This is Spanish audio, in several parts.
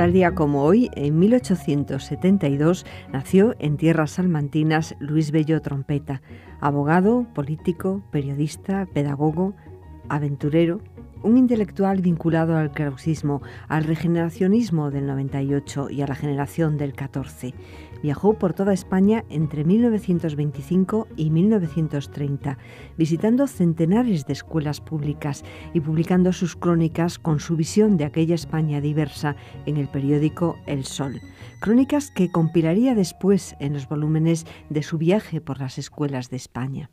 tal día como hoy, en 1872, nació en tierras salmantinas Luis Bello Trompeta, abogado, político, periodista, pedagogo, aventurero, un intelectual vinculado al krausismo, al regeneracionismo del 98 y a la generación del 14. Viajó por toda España entre 1925 y 1930, visitando centenares de escuelas públicas y publicando sus crónicas con su visión de aquella España diversa en el periódico El Sol. Crónicas que compilaría después en los volúmenes de su viaje por las escuelas de España.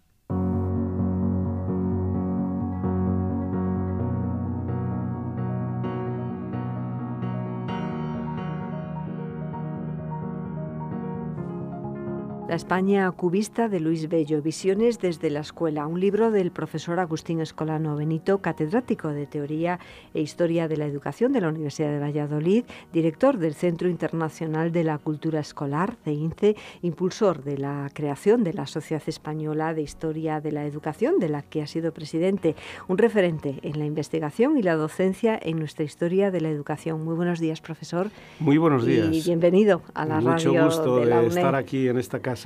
La España cubista de Luis Bello, Visiones desde la Escuela, un libro del profesor Agustín Escolano Benito, catedrático de Teoría e Historia de la Educación de la Universidad de Valladolid, director del Centro Internacional de la Cultura Escolar, (CINCE), impulsor de la creación de la Sociedad Española de Historia de la Educación, de la que ha sido presidente, un referente en la investigación y la docencia en nuestra historia de la educación. Muy buenos días, profesor. Muy buenos días. Y bienvenido a la la Mucho gusto de, estar aquí en esta casa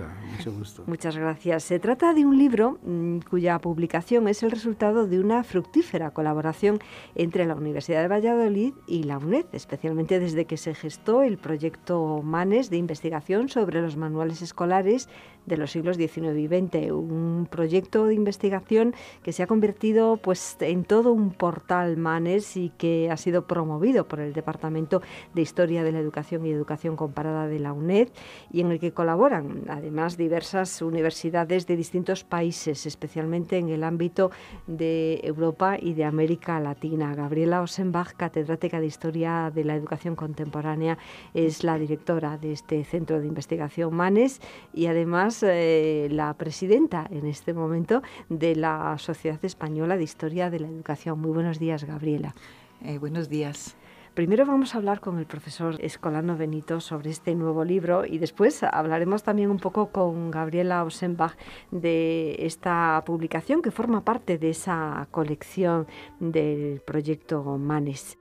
Muchas gracias. Se trata de un libro mm, cuya publicación es el resultado de una fructífera colaboración entre la Universidad de Valladolid y la UNED, especialmente desde que se gestó el proyecto MANES de investigación sobre los manuales escolares de los siglos XIX y XX, un proyecto de investigación que se ha convertido pues, en todo un portal Manes y que ha sido promovido por el Departamento de Historia de la Educación y Educación Comparada de la UNED y en el que colaboran además diversas universidades de distintos países, especialmente en el ámbito de Europa y de América Latina. Gabriela Osenbach, catedrática de Historia de la Educación Contemporánea, es la directora de este centro de investigación Manes y además eh, la presidenta en este momento de la Sociedad Española de Historia de la Educación. Muy buenos días, Gabriela. Eh, buenos días. Primero vamos a hablar con el profesor Escolano Benito sobre este nuevo libro y después hablaremos también un poco con Gabriela Osenbach de esta publicación que forma parte de esa colección del proyecto Manes.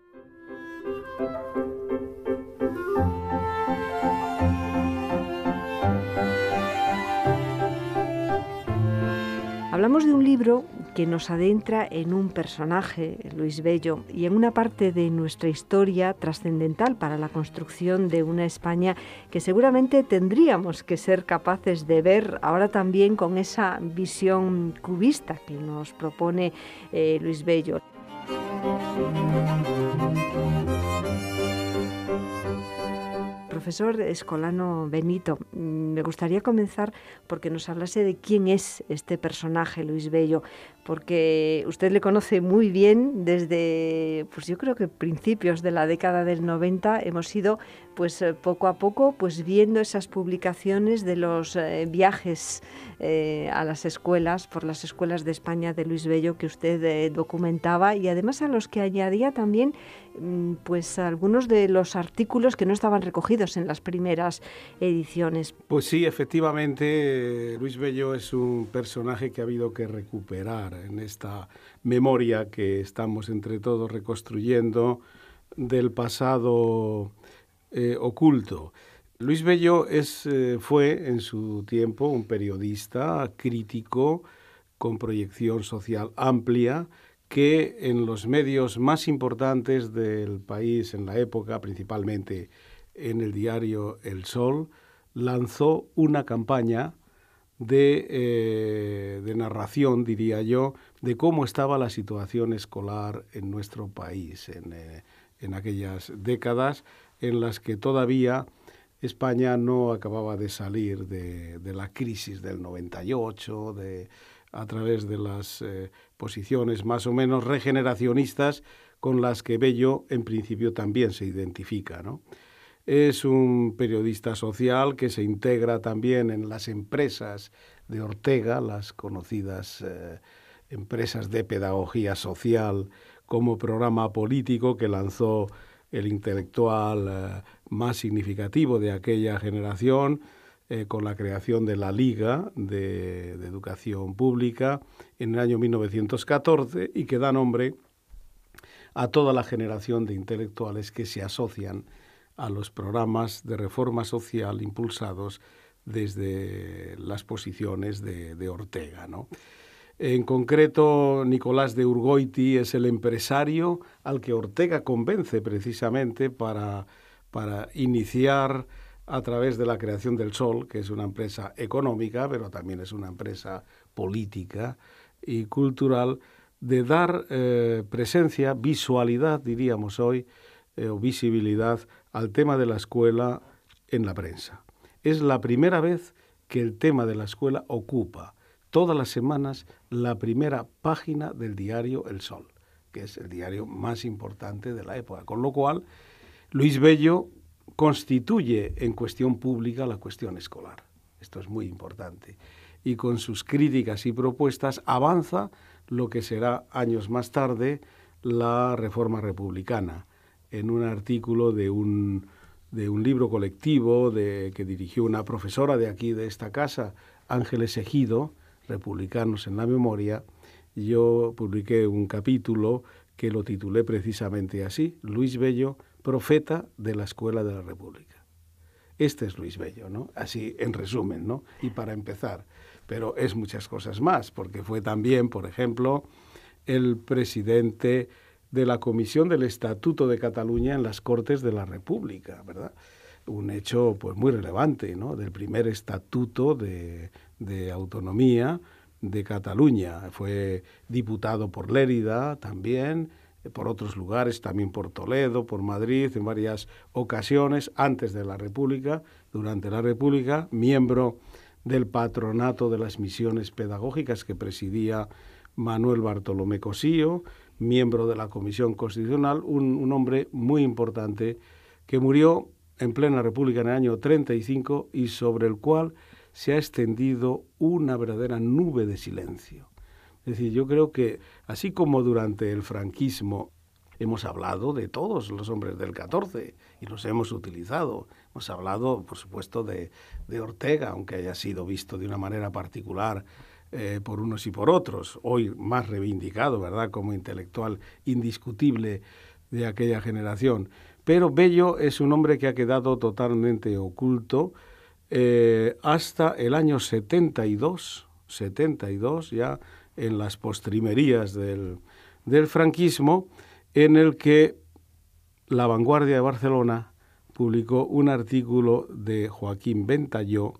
Hablamos de un libro que nos adentra en un personaje, Luis Bello, y en una parte de nuestra historia trascendental para la construcción de una España que seguramente tendríamos que ser capaces de ver ahora también con esa visión cubista que nos propone eh, Luis Bello. profesor Escolano Benito, mm, me gustaría comenzar porque nos hablase de quién es este personaje, Luis Bello, porque usted le conoce muy bien desde, pues yo creo que principios de la década del 90 hemos ido, pues eh, poco a poco, pues viendo esas publicaciones de los eh, viajes eh, a las escuelas, por las escuelas de España de Luis Bello que usted documentaba y además a los que añadía también, mm, pues algunos de los artículos que no estaban recogidos en las primeras ediciones. Pues sí, efectivamente, Luis Bello es un personaje que ha habido que recuperar en esta memoria que estamos entre todos reconstruyendo del pasado eh, oculto. Luis Bello eh, fue en su tiempo un periodista crítico con proyección social amplia que en los medios más importantes del país en la época, principalmente en el diario El Sol, lanzó una campaña eh, de, narración, diría yo, de cómo estaba la situación escolar en nuestro país en, eh, aquellas décadas en las que todavía España no acababa de salir de, la crisis del 98, a través de las eh, posiciones más o menos regeneracionistas con las que Bello en principio también se identifica. Es un periodista social que se integra también en las empresas de Ortega, las conocidas eh, empresas de pedagogía social, como programa político que lanzó el intelectual eh, más significativo de aquella generación, eh, con la creación de la Liga de, Educación Pública en el año 1914 y que da nombre a toda la generación de intelectuales que se asocian a los programas de reforma social impulsados desde las posiciones de, Ortega. En concreto, Nicolás de Urgoiti es el empresario al que Ortega convence precisamente para, iniciar a través de la creación del Sol, que es una empresa económica, pero también es una empresa política y cultural, de dar eh, presencia, visualidad, diríamos hoy, eh, o visibilidad al tema de la escuela en la prensa. Es la primera vez que el tema de la escuela ocupa todas las semanas la primera página del diario El Sol, que es el diario más importante de la época. Con lo cual, Luis Bello constituye en cuestión pública la cuestión escolar. Esto es muy importante. Y con sus críticas y propuestas avanza lo que será años más tarde la reforma republicana, en un artículo de un, libro colectivo de, que dirigió una profesora de aquí, de esta casa, Ángeles Ejido, Republicanos en la Memoria, yo publiqué un capítulo que lo titulé precisamente así, Luis Bello, profeta de la Escuela de la República. Este es Luis Bello, ¿no? Así en resumen, ¿no? Y para empezar, pero es muchas cosas más, porque fue también, por ejemplo, el presidente de la Comisión del Estatuto de Cataluña en las Cortes de la República, ¿verdad? Un hecho pues muy relevante, ¿no? Del primer estatuto de, de autonomía de Cataluña. Fue diputado por Lérida también, por otros lugares, también por Toledo, por Madrid, en varias ocasiones, antes de la República, durante la República, miembro del patronato de las misiones pedagógicas que presidía Manuel Bartolomé Cosío, miembro de la Comisión Constitucional, un, hombre muy importante que murió en plena República en el año 35 y sobre el cual se ha extendido una verdadera nube de silencio. Es decir, yo creo que así como durante el franquismo hemos hablado de todos los hombres del 14 y los hemos utilizado, hemos hablado, por supuesto, de, de Ortega, aunque haya sido visto de una manera particular eh, por unos y por otros, hoy más reivindicado, ¿verdad?, como intelectual indiscutible de aquella generación. Pero Bello es un hombre que ha quedado totalmente oculto eh, hasta el año 72, 72, ya en las postrimerías del, del franquismo, en el que la vanguardia de Barcelona publicó un artículo de Joaquín Ventalló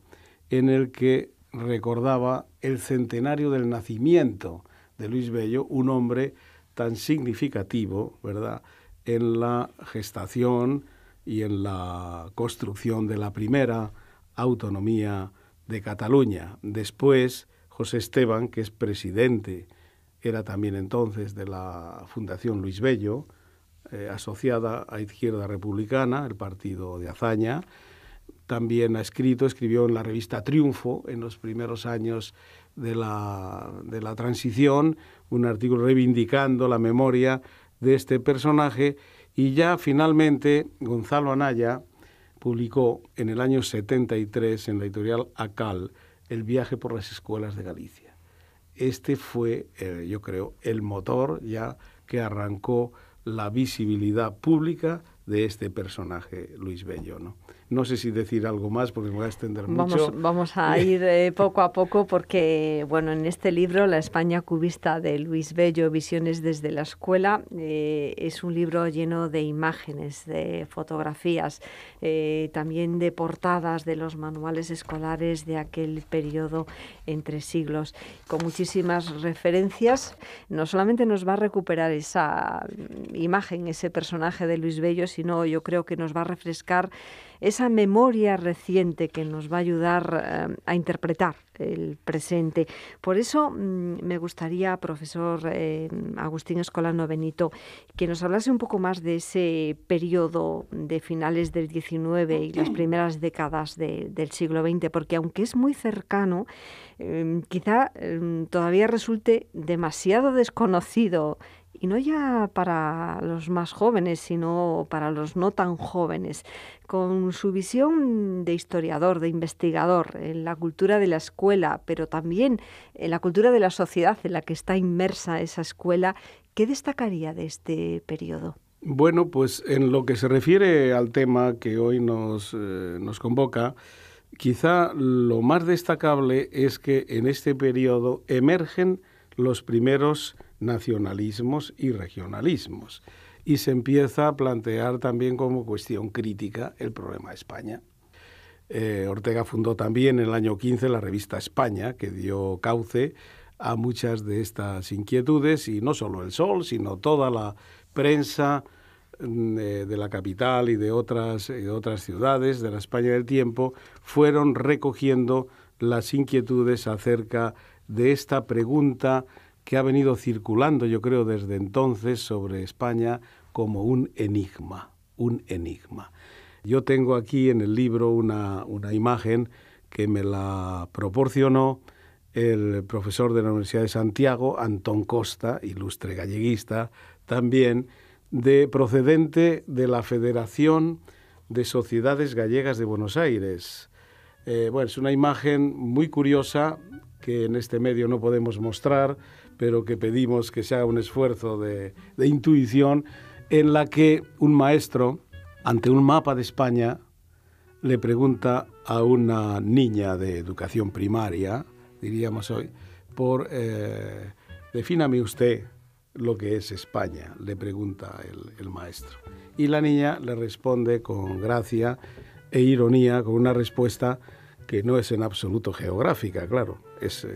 en el que recordaba el centenario del nacimiento de Luis Bello, un hombre tan significativo, ¿verdad?, en la gestación y en la construcción de la primera autonomía de Cataluña. Después, José Esteban, que es presidente, era también entonces de la Fundación Luis Bello, eh, asociada a Izquierda Republicana, el partido de Azaña, también ha escrito, escribió en la revista Triunfo en los primeros años de la, transición un artículo reivindicando la memoria de este personaje y ya finalmente Gonzalo Anaya publicó en el año 73 en la editorial ACAL El viaje por las escuelas de Galicia. Este fue, eh, yo creo, el motor ya que arrancó la visibilidad pública de este personaje, Luis Bello. No sé si decir algo más porque me voy a extender mucho. Vamos a ir eh, poco a poco porque, bueno, en este libro, La España cubista de Luis Bello, Visiones desde la escuela, eh, es un libro lleno de imágenes, de fotografías, eh, también de portadas de los manuales escolares de aquel periodo entre siglos, con muchísimas referencias. No solamente nos va a recuperar esa mm, imagen, ese personaje de Luis Bello, sino yo creo que nos va a refrescar esa memoria reciente que nos va a ayudar eh, a interpretar el presente. Por eso mm, me gustaría, profesor eh, Agustín Escolano Benito, que nos hablase un poco más de ese periodo de finales del XIX y las primeras décadas del siglo XX, porque aunque es muy cercano, eh, quizá todavía resulte demasiado desconocido y no ya para los más jóvenes, sino para los no tan jóvenes, con su visión de historiador, de investigador, en la cultura de la escuela, pero también en la cultura de la sociedad en la que está inmersa esa escuela, ¿qué destacaría de este periodo? Bueno, pues en lo que se refiere al tema que hoy nos, eh, convoca, quizá lo más destacable es que en este periodo emergen los primeros nacionalismos y regionalismos. Y se empieza a plantear también como cuestión crítica el problema de España. Eh, Ortega fundó también en el año 15 la revista España, que dio cauce a muchas de estas inquietudes, y no solo El Sol, sino toda la prensa mm, eh, de la capital y de otras, y de otras ciudades de la España del tiempo, fueron recogiendo las inquietudes acerca de esta pregunta que ha venido circulando, yo creo, desde entonces sobre España como un enigma, un enigma. Yo tengo aquí en el libro una, imagen que me la proporcionó el profesor de la Universidad de Santiago, Antón Costa, ilustre galleguista también, de, procedente de la Federación de Sociedades Gallegas de Buenos Aires. Eh, bueno, es una imagen muy curiosa que en este medio no podemos mostrar, pero que pedimos que se haga un esfuerzo de, intuición en la que un maestro, ante un mapa de España, le pregunta a una niña de educación primaria, diríamos hoy, por, eh, defíname usted lo que es España, le pregunta el, maestro. Y la niña le responde con gracia e ironía, con una respuesta que no es en absoluto geográfica, claro, es,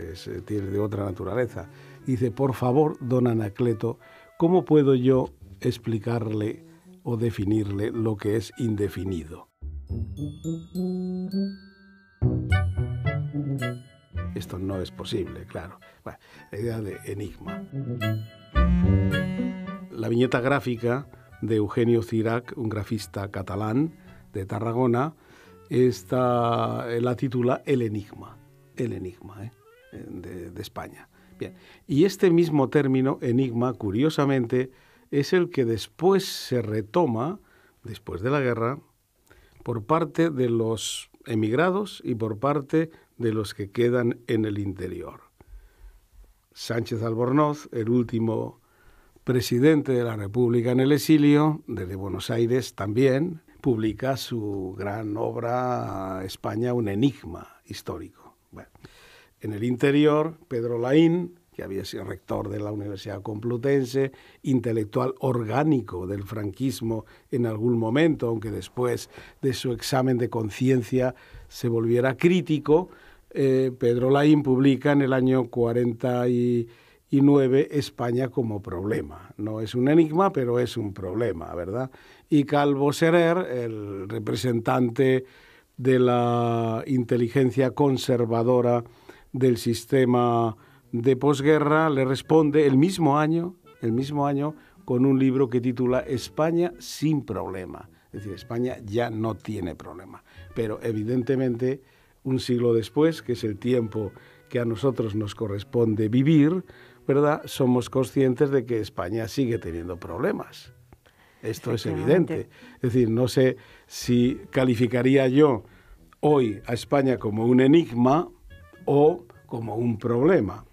tiene de otra naturaleza. Dice, por favor, don Anacleto, ¿cómo puedo yo explicarle o definirle lo que es indefinido? Esto no es posible, claro. la idea de enigma. La viñeta gráfica de Eugenio Cirac, un grafista catalán de Tarragona, la titula El Enigma, El Enigma ¿eh? de España y este mismo término, enigma, curiosamente, es el que después se retoma, después de la guerra, por parte de los emigrados y por parte de los que quedan en el interior. Sánchez Albornoz, el último presidente de la República en el exilio, desde Buenos Aires también, publica su gran obra España, un enigma histórico. En el interior, Pedro Laín, que había sido rector de la Universidad Complutense, intelectual orgánico del franquismo en algún momento, aunque después de su examen de conciencia se volviera crítico, eh, Pedro Laín publica en el año 49 España como problema. No es un enigma, pero es un problema, ¿verdad? Y Calvo Serer, el representante de la inteligencia conservadora, del sistema de posguerra, le responde el mismo año, el mismo año, con un libro que titula España sin problema. Es decir, España ya no tiene problema. Pero evidentemente, un siglo después, que es el tiempo que a nosotros nos corresponde vivir, ¿verdad? Somos conscientes de que España sigue teniendo problemas. Esto es evidente. Es decir, no sé si calificaría yo hoy a España como un enigma, o como un problema.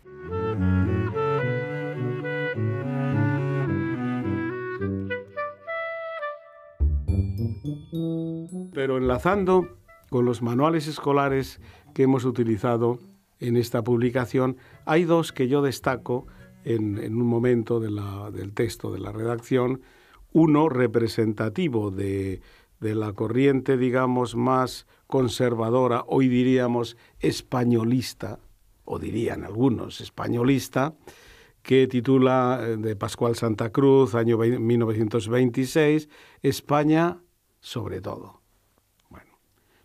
Pero enlazando con los manuales escolares que hemos utilizado en esta publicación, hay dos que yo destaco en, un momento del texto, de la redacción. Uno representativo de, de la corriente, digamos, más conservadora, hoy diríamos españolista, o dirían algunos españolista, que titula eh, de Pascual Santa Cruz, año 1926, España sobre todo. Bueno,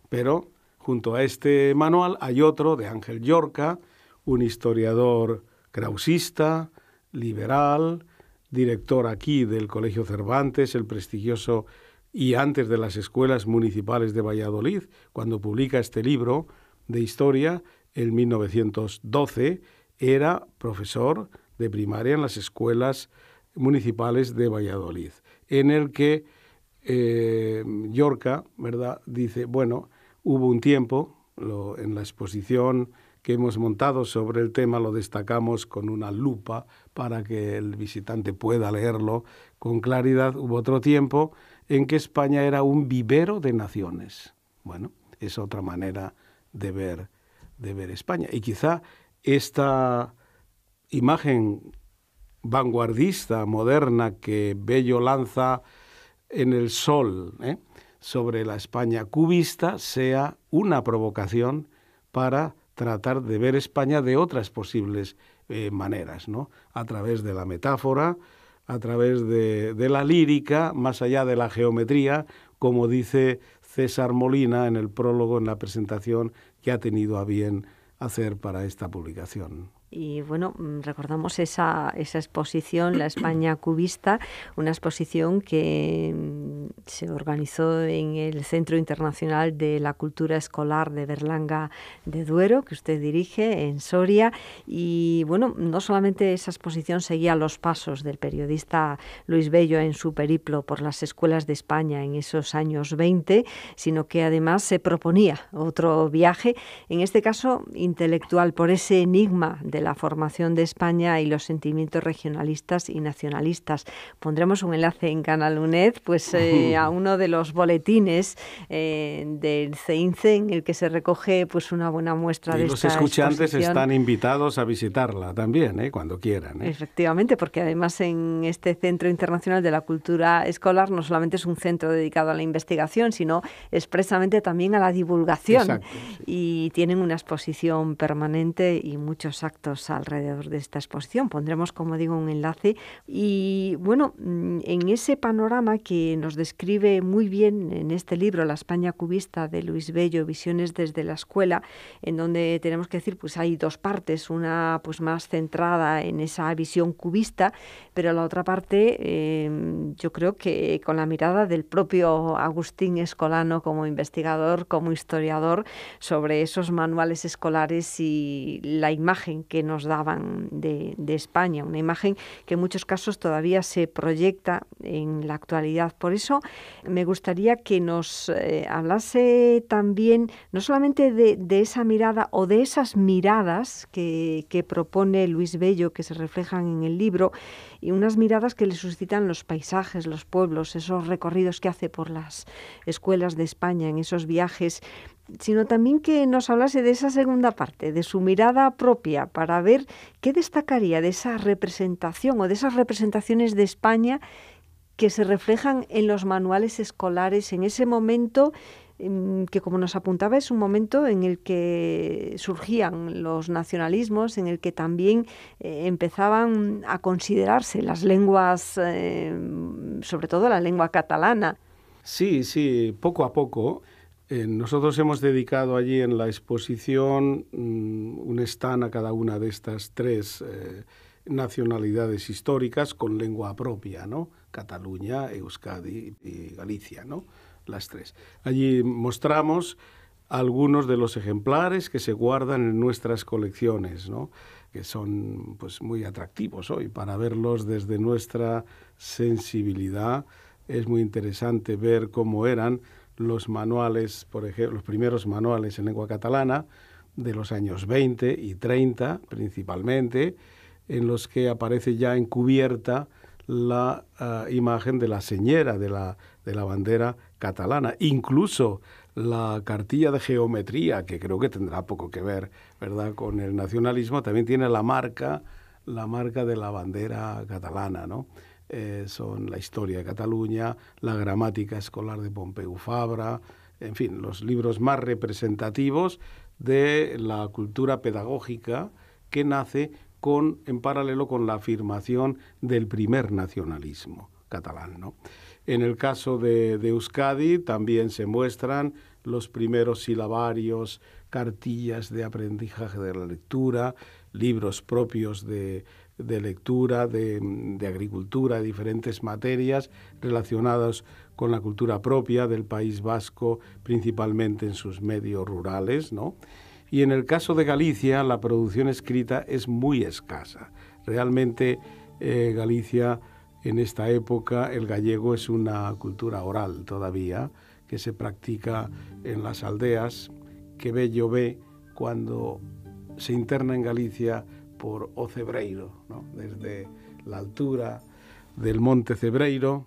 pero junto a este manual hay otro de Ángel Yorca, un historiador krausista, liberal, director aquí del Colegio Cervantes, el prestigioso y antes de las escuelas municipales de Valladolid, cuando publica este libro de historia en 1912, era profesor de primaria en las escuelas municipales de Valladolid, en el que eh, ¿verdad? Dice, bueno, hubo un tiempo, en la exposición que hemos montado sobre el tema lo destacamos con una lupa para que el visitante pueda leerlo con claridad, hubo otro tiempo en que España era un vivero de naciones. Bueno, es otra manera de ver, de ver España. Y quizá esta imagen vanguardista, moderna, que Bello lanza en el sol ¿eh? sobre la España cubista, sea una provocación para tratar de ver España de otras posibles eh, maneras, ¿no? A través de la metáfora, a través de, la lírica, más allá de la geometría, como dice César Molina en el prólogo, en la presentación que ha tenido a bien hacer para esta publicación. Y bueno, mm, recordamos esa, esa, exposición, La España Cubista, una exposición que mm, se organizó en el Centro Internacional de la Cultura Escolar de Berlanga de Duero, que usted dirige en Soria. Y bueno, no solamente esa exposición seguía los pasos del periodista Luis Bello en su periplo por las escuelas de España en esos años 20, sino que además se proponía otro viaje, en este caso intelectual, por ese enigma de la formación de España y los sentimientos regionalistas y nacionalistas. Pondremos un enlace en Canal UNED pues, eh, a uno de los boletines eh, del CEINCE en el que se recoge pues, una buena muestra de y los escuchantes están invitados a visitarla también, eh, cuando quieran. Efectivamente, porque además en este Centro Internacional de la Cultura Escolar no solamente es un centro dedicado a la investigación, sino expresamente también a la divulgación. Y tienen una exposición permanente y muchos actos alrededor de esta exposición. Pondremos, como digo, un enlace. Y bueno, mm, en ese panorama que nos describe muy bien en este libro, La España cubista de Luis Bello, Visiones desde la escuela, en donde tenemos que decir, pues hay dos partes, una pues más centrada en esa visión cubista, pero la otra parte em, yo creo que con la mirada del propio Agustín Escolano como investigador, como historiador, sobre esos manuales escolares y la imagen que nos daban de, España, una imagen que en muchos casos todavía se proyecta en la actualidad. Por eso me gustaría que nos eh, hablase también, no solamente de, esa mirada o de esas miradas que, que propone Luis Bello, que se reflejan en el libro, y unas miradas que le suscitan los paisajes, los pueblos, esos recorridos que hace por las escuelas de España, en esos viajes sino también que nos hablase de esa segunda parte, de su mirada propia, para ver qué destacaría de esa representación o de esas representaciones de España que se reflejan en los manuales escolares en ese momento em, que como nos apuntaba es un momento en el que surgían los nacionalismos, en el que también eh, empezaban a considerarse las lenguas, em, sobre todo la lengua catalana. Sí, sí, poco a poco eh, nosotros hemos dedicado allí en la exposición mm, un stand a cada una de estas tres eh, nacionalidades históricas con lengua propia, ¿no? Cataluña, Euskadi y Galicia, ¿no? Las tres. Allí mostramos algunos de los ejemplares que se guardan en nuestras colecciones, que son pues, muy atractivos hoy. Para verlos desde nuestra sensibilidad es muy interesante ver cómo eran los manuales, por ejemplo, los primeros manuales en lengua catalana de los años 20 y 30 principalmente, en los que aparece ya encubierta la ah, imagen de la señera de la, bandera catalana. Incluso la cartilla de geometría, que creo que tendrá poco que ver ¿verdad? con el nacionalismo, también tiene la marca, la marca de la bandera catalana. Eh, son la historia de Cataluña, la gramática escolar de Pompeu Fabra, en fin, los libros más representativos de la cultura pedagógica que nace con, en paralelo con la afirmación del primer nacionalismo catalán. En el caso de, Euskadi también se muestran los primeros silabarios, cartillas de aprendizaje de la lectura, libros propios de, de lectura, de, agricultura, diferentes materias relacionadas con la cultura propia del País Vasco, principalmente en sus medios rurales, ¿no? Y en el caso de Galicia, la producción escrita es muy escasa. Realmente eh, Galicia, en esta época, el gallego es una cultura oral todavía, que se practica en las aldeas, que Bello ve cuando se interna en Galicia por Ocebreiro, desde la altura del Monte Cebreiro,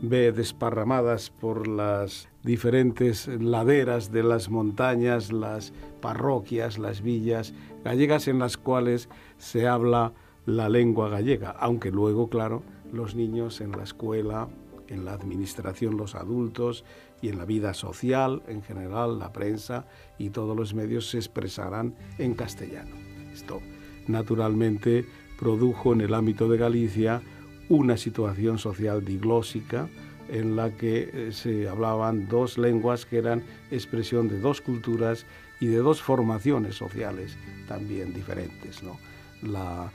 ve desparramadas por las diferentes laderas de las montañas, las parroquias, las villas gallegas en las cuales se habla la lengua gallega, aunque luego, claro, los niños en la escuela, en la administración, los adultos y en la vida social en general, la prensa y todos los medios se expresarán en castellano. Esto naturalmente produjo en el ámbito de Galicia una situación social diglósica en la que eh, se hablaban dos lenguas que eran expresión de dos culturas y de dos formaciones sociales también diferentes. ¿no? La,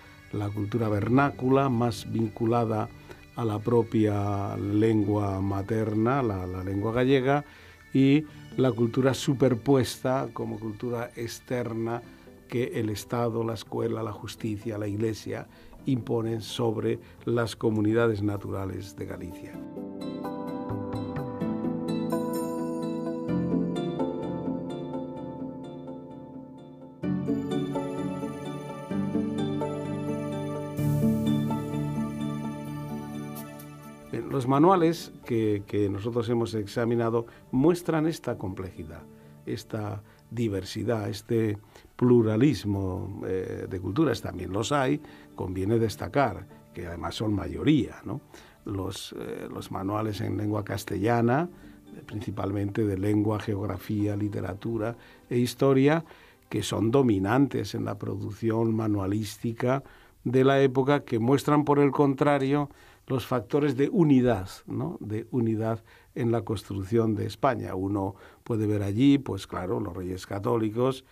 cultura vernácula más vinculada a la propia lengua materna, la, lengua gallega, y la cultura superpuesta como cultura externa que el Estado, la escuela, la justicia, la Iglesia imponen sobre las comunidades naturales de Galicia. Eh, los manuales que, nosotros hemos examinado muestran esta complejidad, esta diversidad, este, pluralismo eh, de culturas, también los hay, conviene destacar, que además son mayoría, ¿no? los, eh, los manuales en lengua castellana, principalmente de lengua, geografía, literatura e historia, que son dominantes en la producción manualística de la época, que muestran, por el contrario, los factores de unidad, ¿no? de unidad en la construcción de España. Uno puede ver allí, pues claro, los reyes católicos,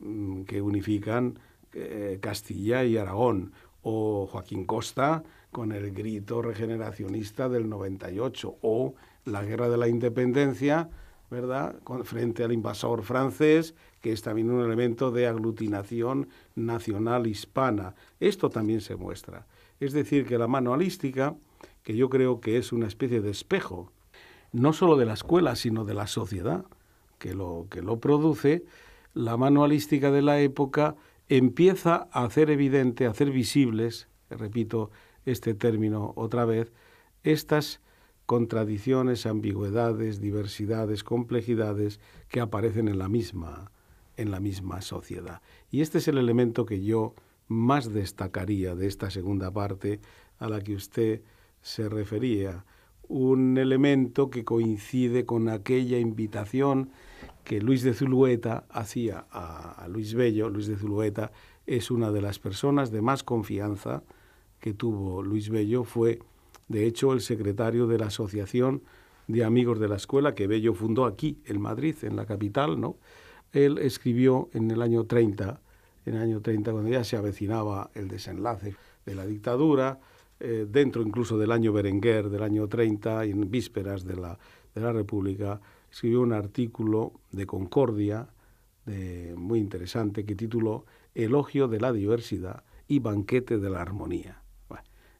Mm, que unifican eh, Castilla y Aragón, o Joaquín Costa con el grito regeneracionista del 98, o la Guerra de la Independencia, ¿verdad?, frente al invasor francés, que es también un elemento de aglutinación nacional hispana. Esto también se muestra. Es decir, que la manualística, que yo creo que es una especie de espejo, no solo de la escuela, sino de la sociedad que lo, que lo produce, la manualística de la época empieza a hacer evidente, a hacer visibles, repito este término otra vez, estas contradicciones, ambigüedades, diversidades, complejidades que aparecen en la misma, en la misma sociedad. Y este es el elemento que yo más destacaría de esta segunda parte a la que usted se refería, un elemento que coincide con aquella invitación que Luis de Zulueta hacía a, Luis Bello. Luis de Zulueta es una de las personas de más confianza que tuvo Luis Bello. Fue, de hecho, el secretario de la Asociación de Amigos de la Escuela que Bello fundó aquí, en Madrid, en la capital, ¿no? Él escribió en el año 30, en año 30, cuando ya se avecinaba el desenlace de la dictadura, eh, dentro incluso del año Berenguer, del año 30, en vísperas de la, de la República, escribió un artículo de Concordia muy interesante que tituló Elogio de la diversidad y banquete de la armonía.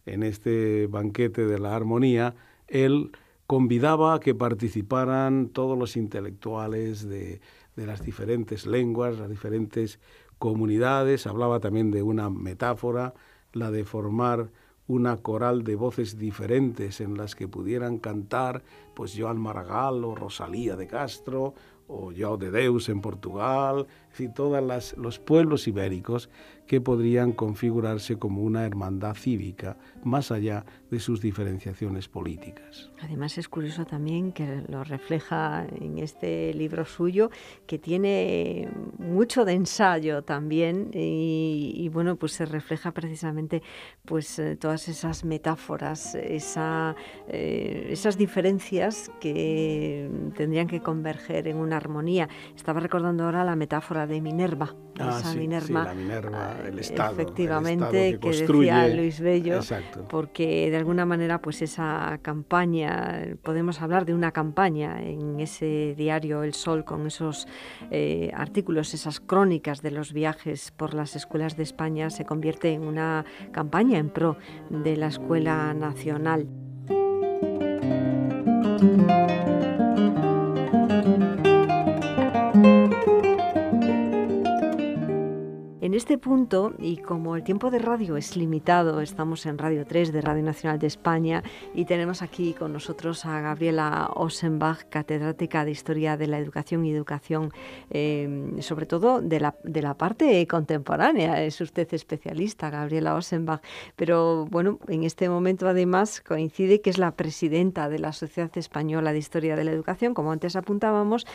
en este banquete de la armonía, él convidaba a que participaran todos los intelectuales de, de las diferentes lenguas, las diferentes comunidades, hablaba también de una metáfora, la de formar una coral de voces diferentes en las que pudieran cantar pues Joan Maragall o Rosalía de Castro o Joao de Deus en Portugal, y todos los pueblos ibéricos que podrían configurarse como una hermandad cívica más allá de sus diferenciaciones políticas. Además es curioso también que lo refleja en este libro suyo, que tiene mucho de ensayo también y, bueno, pues se refleja precisamente pues eh, todas esas metáforas, esa, eh, esas diferencias que tendrían que converger en una armonía. Estaba recordando ahora la metáfora de Minerva. Ah, Minerva, la Minerva, ah, el Estado. Efectivamente, que, decía Luis Bello, porque de alguna manera, pues esa campaña, podemos hablar de una campaña en ese diario El Sol, con esos eh, artículos, esas crónicas de los viajes por las escuelas de España, se convierte en una campaña en pro de la escuela nacional. este punto, y como el tiempo de radio es limitado, estamos en Radio 3 de Radio Nacional de España y tenemos aquí con nosotros a Gabriela Osenbach, catedrática de Historia de la Educación y Educación, em, sobre todo de la, parte contemporánea. Es usted especialista, Gabriela Osenbach, pero bueno, en este momento además coincide que es la presidenta de la Sociedad Española de Historia de la Educación, como antes apuntábamos,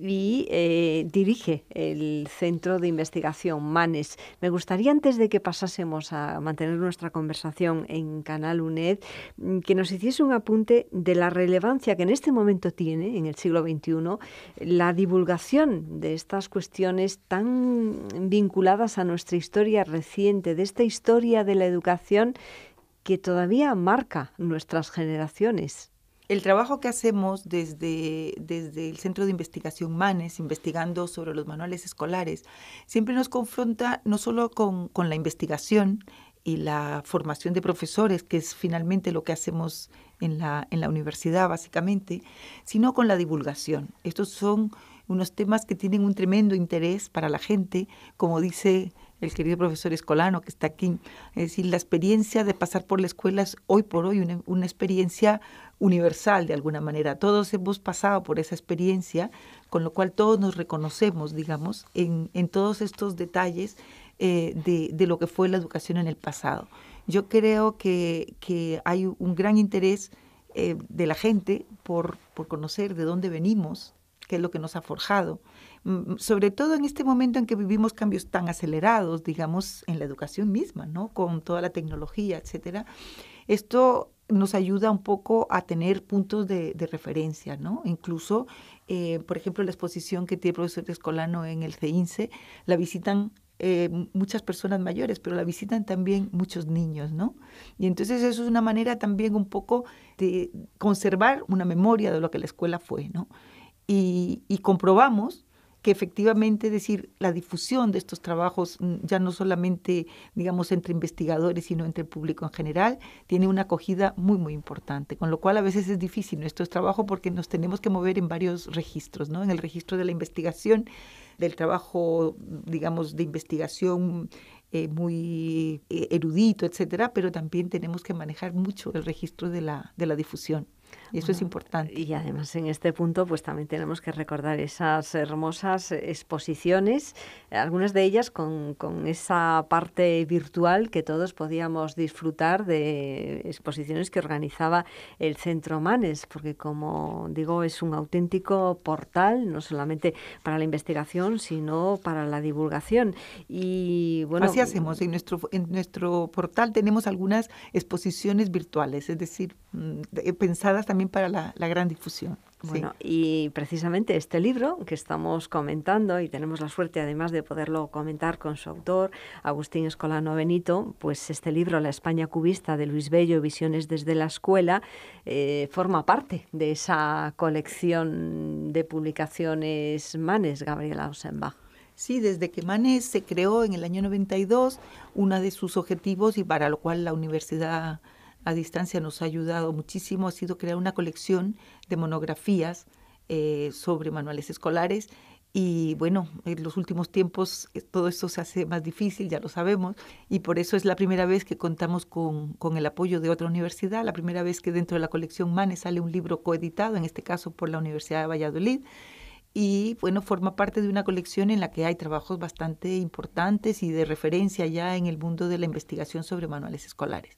y eh, dirige el Centro de Investigación MANES pues me gustaría, antes de que pasásemos a mantener nuestra conversación en Canal UNED, mm, que nos hiciese un apunte de la relevancia que en este momento tiene, en el siglo XXI, la divulgación de estas cuestiones tan vinculadas a nuestra historia reciente, de esta historia de la educación que todavía marca nuestras generaciones el trabajo que hacemos desde, desde el Centro de Investigación MANES, investigando sobre los manuales escolares, siempre nos confronta no solo con, la investigación y la formación de profesores, que es finalmente lo que hacemos en la, en la universidad básicamente, sino con la divulgación. Estos son unos temas que tienen un tremendo interés para la gente, como dice el querido profesor Escolano que está aquí. Es decir, la experiencia de pasar por la escuela es hoy por hoy una, experiencia universal de alguna manera. Todos hemos pasado por esa experiencia, con lo cual todos nos reconocemos, digamos, en, todos estos detalles eh, de, lo que fue la educación en el pasado. Yo creo que, hay un gran interés eh, de la gente por, por conocer de dónde venimos, qué es lo que nos ha forjado. Mm, sobre todo en este momento en que vivimos cambios tan acelerados, digamos, en la educación misma, ¿no? Con toda la tecnología, etcétera. Esto nos ayuda un poco a tener puntos de, referencia, ¿no? Incluso, eh, por ejemplo, la exposición que tiene el profesor Escolano en el CEINCE, la visitan eh, muchas personas mayores, pero la visitan también muchos niños, ¿no? Y entonces eso es una manera también un poco de conservar una memoria de lo que la escuela fue, ¿no? y comprobamos que efectivamente, decir, la difusión de estos trabajos, mm, ya no solamente, digamos, entre investigadores, sino entre el público en general, tiene una acogida muy, muy importante, con lo cual a veces es difícil nuestro trabajo porque nos tenemos que mover en varios registros, ¿no? En el registro de la investigación, del trabajo, digamos, de investigación eh, muy eh, erudito, etcétera, pero también tenemos que manejar mucho el registro de la difusión y eso es importante. Y además en este punto pues también tenemos que recordar esas hermosas exposiciones, algunas de ellas con, esa parte virtual que todos podíamos disfrutar de exposiciones que organizaba el Centro Manes, porque como digo es un auténtico portal, no solamente para la investigación, sino para la divulgación. Y bueno, Así hacemos, en nuestro, en nuestro portal tenemos algunas exposiciones virtuales, es decir, mm, pensadas también para la, gran difusión. Bueno, y precisamente este libro que estamos comentando y tenemos la suerte además de poderlo comentar con su autor, Agustín Escolano Benito, pues este libro, La España cubista de Luis Bello, Visiones desde la Escuela, eh, forma parte de esa colección de publicaciones Manes, Gabriela Osenbach. Sí, desde que Manes se creó en el año 92, uno de sus objetivos y para lo cual la Universidad a distancia nos ha ayudado muchísimo ha sido crear una colección de monografías eh, sobre manuales escolares. Y bueno, en los últimos tiempos eh, todo esto se hace más difícil, ya lo sabemos, y por eso es la primera vez que contamos con, con el apoyo de otra universidad, la primera vez que dentro de la colección MANE sale un libro coeditado, en este caso por la Universidad de Valladolid, y bueno, forma parte de una colección en la que hay trabajos bastante importantes y de referencia ya en el mundo de la investigación sobre manuales escolares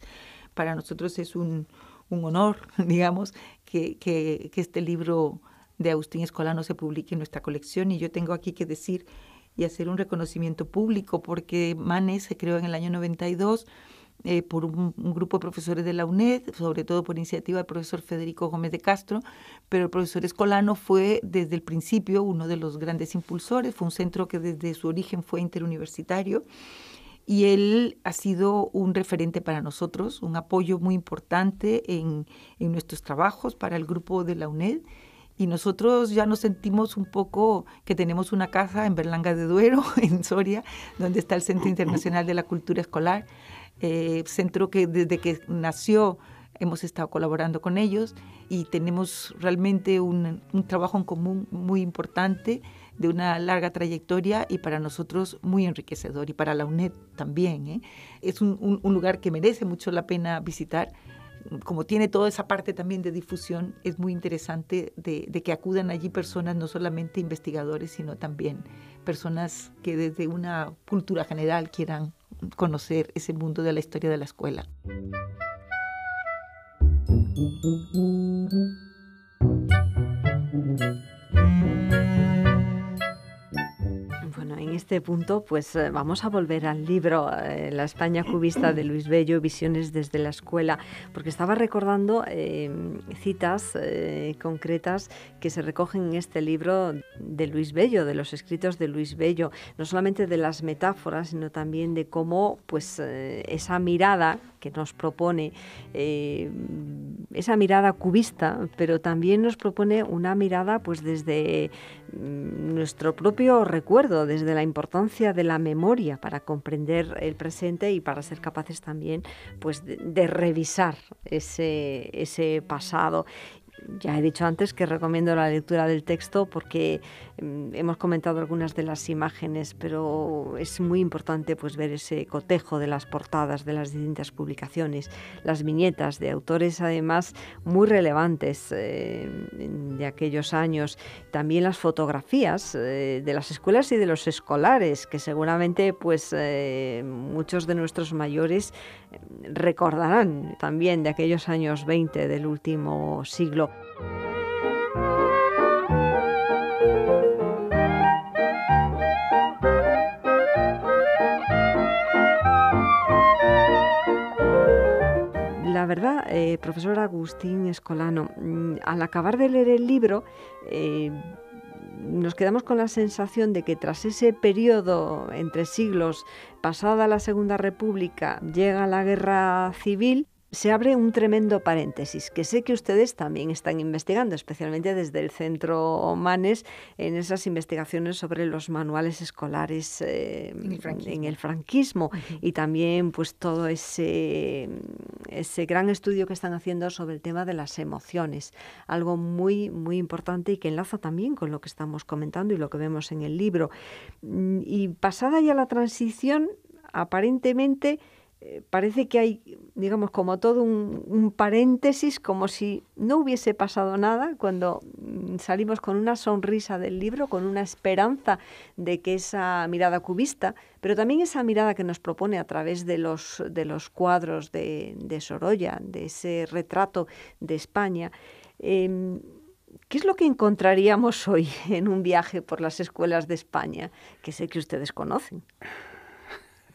para nosotros es un, honor, digamos, que, este libro de Agustín Escolano se publique en nuestra colección y yo tengo aquí que decir y hacer un reconocimiento público porque Manes se creó en el año 92 eh, por un, un, grupo de profesores de la UNED, sobre todo por iniciativa del profesor Federico Gómez de Castro, pero el profesor Escolano fue desde el principio uno de los grandes impulsores, fue un centro que desde su origen fue interuniversitario y él ha sido un referente para nosotros, un apoyo muy importante en, en nuestros trabajos para el grupo de la UNED y nosotros ya nos sentimos un poco que tenemos una casa en Berlanga de Duero, en Soria, donde está el Centro Internacional de la Cultura Escolar, eh, centro que desde que nació hemos estado colaborando con ellos y tenemos realmente un, un trabajo en común muy importante de una larga trayectoria y para nosotros muy enriquecedor y para la UNED también. ¿eh? Es un, lugar que merece mucho la pena visitar como tiene toda esa parte también de difusión, es muy interesante de, de, que acudan allí personas, no solamente investigadores, sino también personas que desde una cultura general quieran conocer ese mundo de la historia de la escuela. este punto, pues eh, vamos a volver al libro eh, La España cubista de Luis Bello, Visiones desde la escuela, porque estaba recordando eh, citas concretas que se recogen en este libro de Luis Bello, de los escritos de Luis Bello, no solamente de las metáforas, sino también de cómo pues esa mirada que nos propone, esa mirada cubista, pero también nos propone una mirada pues desde mm, nuestro propio recuerdo, desde la importancia de la memoria para comprender el presente y para ser capaces también pues, de, revisar ese, ese pasado ya he dicho antes que recomiendo la lectura del texto porque em, hemos comentado algunas de las imágenes, pero es muy importante pues ver ese cotejo de las portadas de las distintas publicaciones, las viñetas de autores además muy relevantes em, de aquellos años, también las fotografías eh, de las escuelas y de los escolares que seguramente pues eh, muchos de nuestros mayores recordarán también de aquellos años 20 del último siglo la verdad, eh, profesor Agustín Escolano, mm, al acabar de leer el libro, eh, nos quedamos con la sensación de que tras ese periodo entre siglos, pasada la Segunda República, llega la guerra civil, se abre un tremendo paréntesis que sé que ustedes también están investigando, especialmente desde el Centro Manes, en esas investigaciones sobre los manuales escolares eh, en el franquismo, y también pues todo ese, ese gran estudio que están haciendo sobre el tema de las emociones, algo muy, muy importante y que enlaza también con lo que estamos comentando y lo que vemos en el libro. Mm, y pasada ya la transición, aparentemente eh, parece que hay, digamos, como todo un, paréntesis, como si no hubiese pasado nada cuando mm, salimos con una sonrisa del libro, con una esperanza de que esa mirada cubista, pero también esa mirada que nos propone a través de los, de los cuadros de, Sorolla, de ese retrato de España. Em, ¿Qué es lo que encontraríamos hoy en un viaje por las escuelas de España, que sé que ustedes conocen?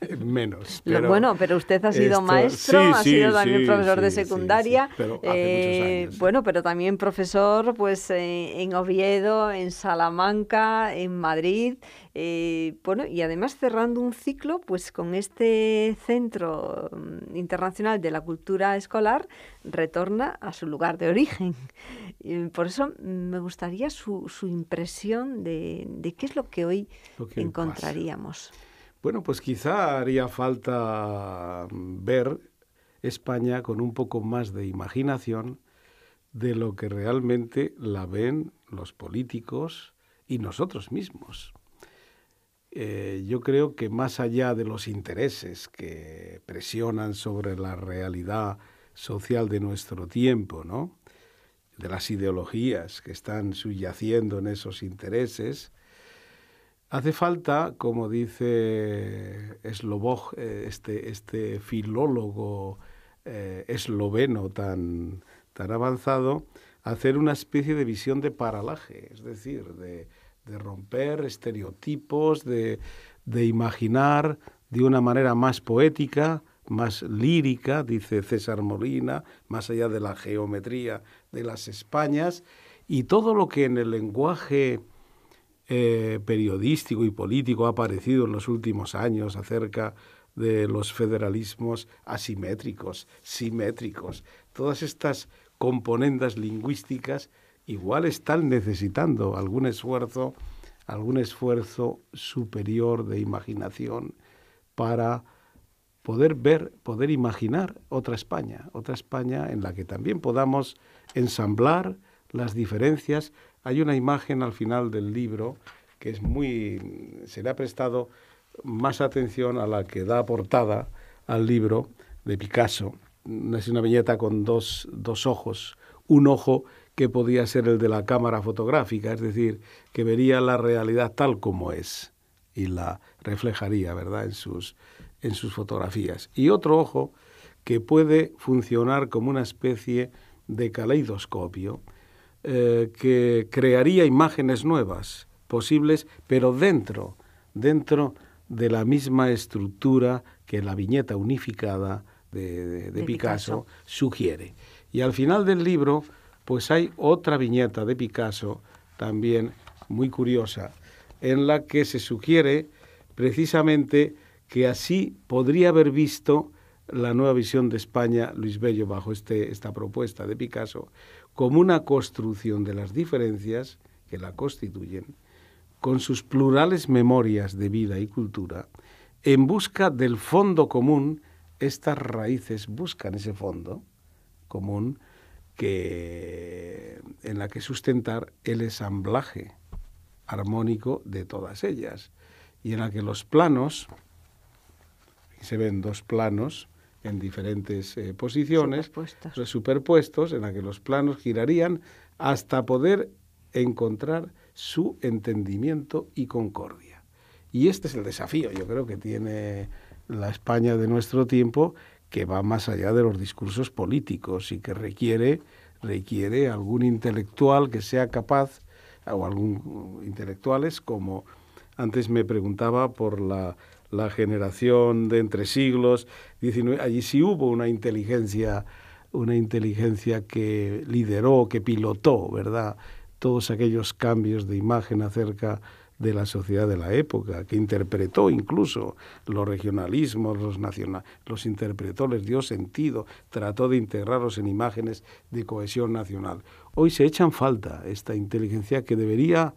menos. bueno, pero usted ha sido maestro, ha sido también profesor de secundaria. Eh, bueno, pero también profesor pues eh, en Oviedo, en Salamanca, en Madrid. Eh, bueno, y además cerrando un ciclo pues con este Centro mm, Internacional de la Cultura Escolar, retorna a su lugar de origen. Por eso mm, me gustaría su, impresión de, qué es lo que hoy encontraríamos. Bueno, pues quizá haría falta ver España con un poco más de imaginación de lo que realmente la ven los políticos y nosotros mismos. Eh, yo creo que más allá de los intereses que presionan sobre la realidad social de nuestro tiempo, ¿no? de las ideologías que están subyaciendo en esos intereses, Hace falta, como dice Slobog, eh, este, este filólogo eh, esloveno tan, tan avanzado, hacer una especie de visión de paralaje, es decir, de, romper estereotipos, de, de imaginar de una manera más poética, más lírica, dice César Molina, más allá de la geometría de las Españas, y todo lo que en el lenguaje eh, periodístico y político ha aparecido en los últimos años acerca de los federalismos asimétricos, simétricos, todas estas componendas lingüísticas igual están necesitando algún esfuerzo, algún esfuerzo superior de imaginación para poder ver, poder imaginar otra España, otra España en la que también podamos ensamblar las diferencias hay una imagen al final del libro que es muy. se le ha prestado más atención a la que da portada al libro de Picasso. Es una viñeta con dos, ojos. Un ojo que podía ser el de la cámara fotográfica, es decir, que vería la realidad tal como es y la reflejaría, ¿verdad?, en sus, en sus fotografías. Y otro ojo que puede funcionar como una especie de caleidoscopio eh, que crearía imágenes nuevas, posibles, pero dentro, dentro de la misma estructura que la viñeta unificada de, Picasso, sugiere. Y al final del libro, pues hay otra viñeta de Picasso, también muy curiosa, en la que se sugiere precisamente que así podría haber visto la nueva visión de España Luis Bello bajo este, esta propuesta de Picasso, como una construcción de las diferencias que la constituyen, con sus plurales memorias de vida y cultura, en busca del fondo común, estas raíces buscan ese fondo común que, en la que sustentar el ensamblaje armónico de todas ellas, y en la que los planos, aquí se ven dos planos, en diferentes eh, posiciones superpuestos. en la que los planos girarían hasta poder encontrar su entendimiento y concordia. Y este es el desafío, yo creo que tiene la España de nuestro tiempo, que va más allá de los discursos políticos y que requiere, requiere algún intelectual que sea capaz, o algún uh, intelectuales como antes me preguntaba por la la generación de entre siglos, allí sí hubo una inteligencia, una inteligencia que lideró, que pilotó, ¿verdad? Todos aquellos cambios de imagen acerca de la sociedad de la época, que interpretó incluso los regionalismos, los nacionales, los interpretó, les dio sentido, trató de integrarlos en imágenes de cohesión nacional. Hoy se echan falta esta inteligencia que debería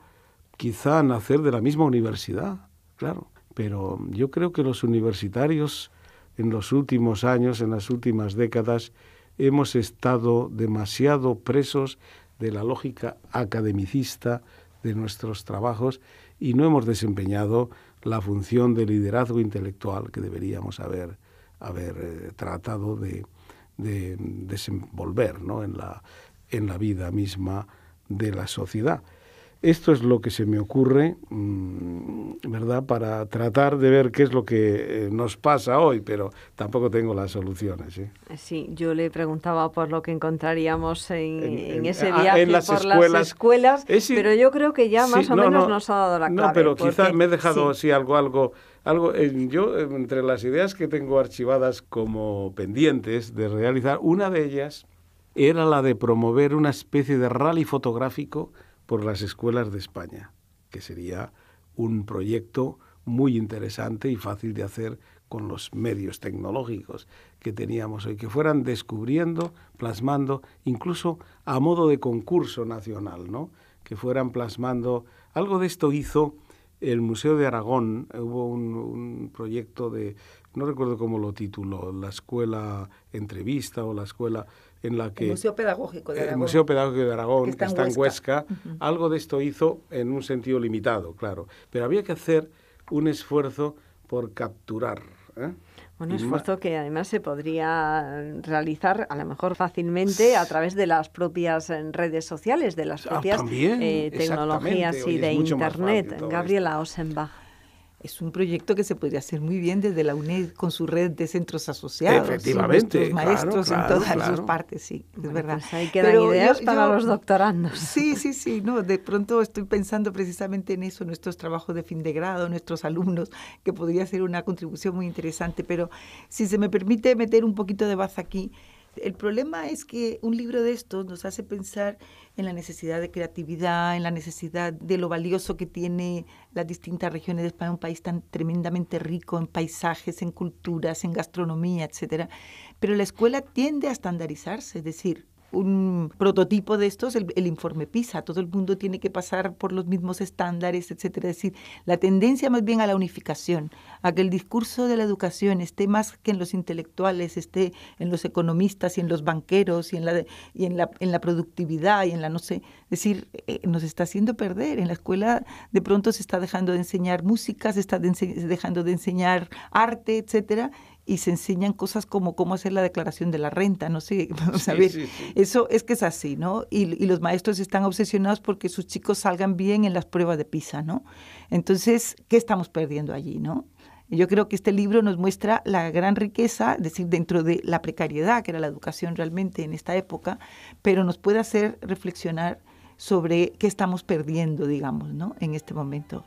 quizá nacer de la misma universidad, claro pero yo creo que los universitarios en los últimos años, en las últimas décadas, hemos estado demasiado presos de la lógica academicista de nuestros trabajos y no hemos desempeñado la función de liderazgo intelectual que deberíamos haber, eh, tratado de, desenvolver en la vida misma de la sociedad. Esto es lo que se me ocurre, mm, ¿verdad? Para tratar de ver qué es lo que eh, nos pasa hoy, pero tampoco tengo las soluciones. ¿eh? Sí, yo le preguntaba por lo que encontraríamos en, ese ah, viaje las por escuelas. las escuelas, pero yo creo que ya más o menos nos ha dado la clave. No, pero quizás me he dejado algo, algo, algo. yo entre las ideas que tengo archivadas como pendientes de realizar, una de ellas era la de promover una especie de rally fotográfico por las escuelas de España, que sería un proyecto muy interesante y fácil de hacer con los medios tecnológicos que teníamos hoy, que fueran descubriendo, plasmando, incluso a modo de concurso nacional, ¿no? que fueran plasmando. Algo de esto hizo el Museo de Aragón, hubo un, un proyecto de, no recuerdo cómo lo tituló, la escuela entrevista o la escuela, en la que... El Museo Pedagógico de Aragón. El Museo Pedagógico de Aragón, que está, en Huesca. Algo de esto hizo en un sentido limitado, claro. Pero había que hacer un esfuerzo por capturar. ¿eh? Un esfuerzo que además se podría realizar a lo mejor fácilmente a través de las propias eh, redes sociales, de las ah, propias eh, tecnologías y de Internet. Gabriela Osenbach es un proyecto que se podría hacer muy bien desde la UNED con su red de centros asociados. Efectivamente. maestros en todas sus partes, sí, es verdad. Pues ideas para los doctorandos. Sí, sí, sí. No, de pronto estoy pensando precisamente en eso, nuestros trabajos de fin de grado, nuestros alumnos, que podría ser una contribución muy interesante. Pero si se me permite meter un poquito de baza aquí, el problema es que un libro de estos nos hace pensar en la necesidad de creatividad, en la necesidad de lo valioso que tiene las distintas regiones de España, un país tan tremendamente rico en paisajes, en culturas, en gastronomía, etcétera. Pero la escuela tiende a estandarizarse, es decir, un prototipo de estos, el, informe PISA. Todo el mundo tiene que pasar por los mismos estándares, etcétera. Es decir, la tendencia más bien a la unificación, a que el discurso de la educación esté más que en los intelectuales, esté en los economistas y en los banqueros y en la, y en la, en la productividad y en la no sé. Es decir, eh, nos está haciendo perder. En la escuela de pronto se está dejando de enseñar música, se está dejando de enseñar arte, etcétera y se enseñan cosas como cómo hacer la declaración de la renta, no sé, vamos a ver. Eso es que es así, ¿no? Y, y, los maestros están obsesionados porque sus chicos salgan bien en las pruebas de PISA, ¿no? Entonces, ¿qué estamos perdiendo allí, no? Yo creo que este libro nos muestra la gran riqueza, es decir, dentro de la precariedad que era la educación realmente en esta época, pero nos puede hacer reflexionar sobre qué estamos perdiendo, digamos, ¿no? En este momento.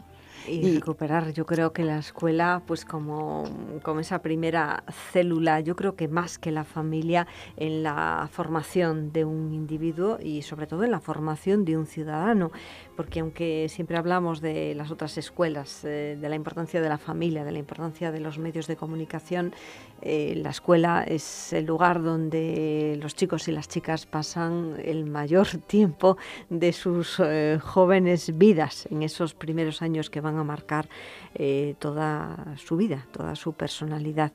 Y, recuperar, yo creo que la escuela, pues como, como esa primera célula, yo creo que más que la familia, en la formación de un individuo y sobre todo en la formación de un ciudadano, porque aunque siempre hablamos de las otras escuelas, eh, de la importancia de la familia, de la importancia de los medios de comunicación, eh, la escuela es el lugar donde los chicos y las chicas pasan el mayor tiempo de sus eh, jóvenes vidas en esos primeros años que van van a marcar eh, toda su vida, toda su personalidad.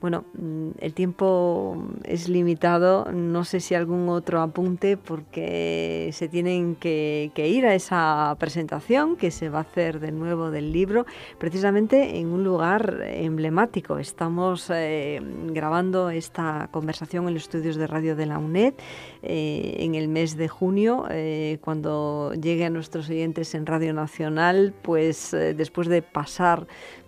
Bueno, mm, el tiempo es limitado, no sé si algún otro apunte porque se tienen que, ir a esa presentación que se va a hacer de nuevo del libro, precisamente en un lugar emblemático. Estamos eh, grabando esta conversación en los estudios de radio de la UNED eh, en el mes de junio, eh, cuando llegue a nuestros oyentes en Radio Nacional, pues después de pasar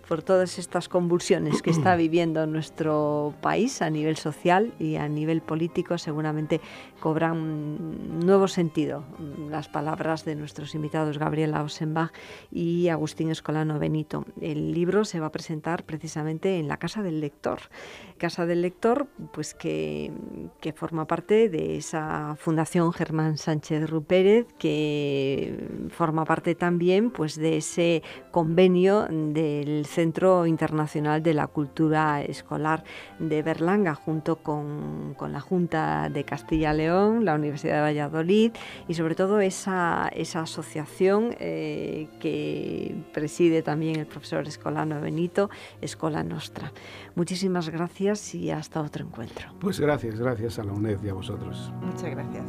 por todas estas convulsiones que está viviendo nuestro país a nivel social y a nivel político, seguramente cobran nuevo sentido mm, las palabras de nuestros invitados Gabriela Osenbach y Agustín Escolano Benito. El libro se va a presentar precisamente en la Casa del Lector. Casa del Lector, pues que, forma parte de esa Fundación Germán Sánchez Rupérez, que forma parte también pues, de ese convenio del Centro Internacional de la Cultura Escolar de Berlanga, junto con, la Junta de Castilla-León, la Universidad de Valladolid y sobre todo esa, asociación eh, que preside también el profesor Escolano Benito, Escola Nostra. Muchísimas gracias y hasta otro encuentro. Pues gracias, gracias a la UNED y a vosotros. Muchas gracias.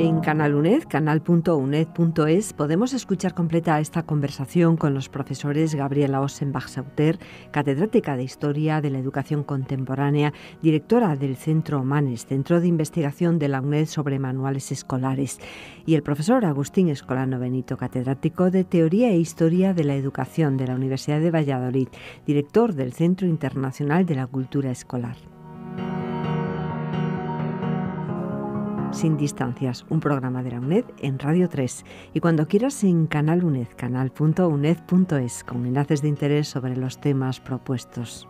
En Canal UNED, canal.uned.es, podemos escuchar completa esta conversación con los profesores Gabriela Osenbach-Sauter, catedrática de Historia de la Educación Contemporánea, directora del Centro Manes, Centro de Investigación de la UNED sobre Manuales Escolares, y el profesor Agustín Escolano Benito, catedrático de Teoría e Historia de la Educación de la Universidad de Valladolid, director del Centro Internacional de la Cultura Escolar. Sin Distancias, un programa de la UNED en Radio 3 y cuando quieras en Canal UNED, canal.uned.es, con enlaces de interés sobre los temas propuestos.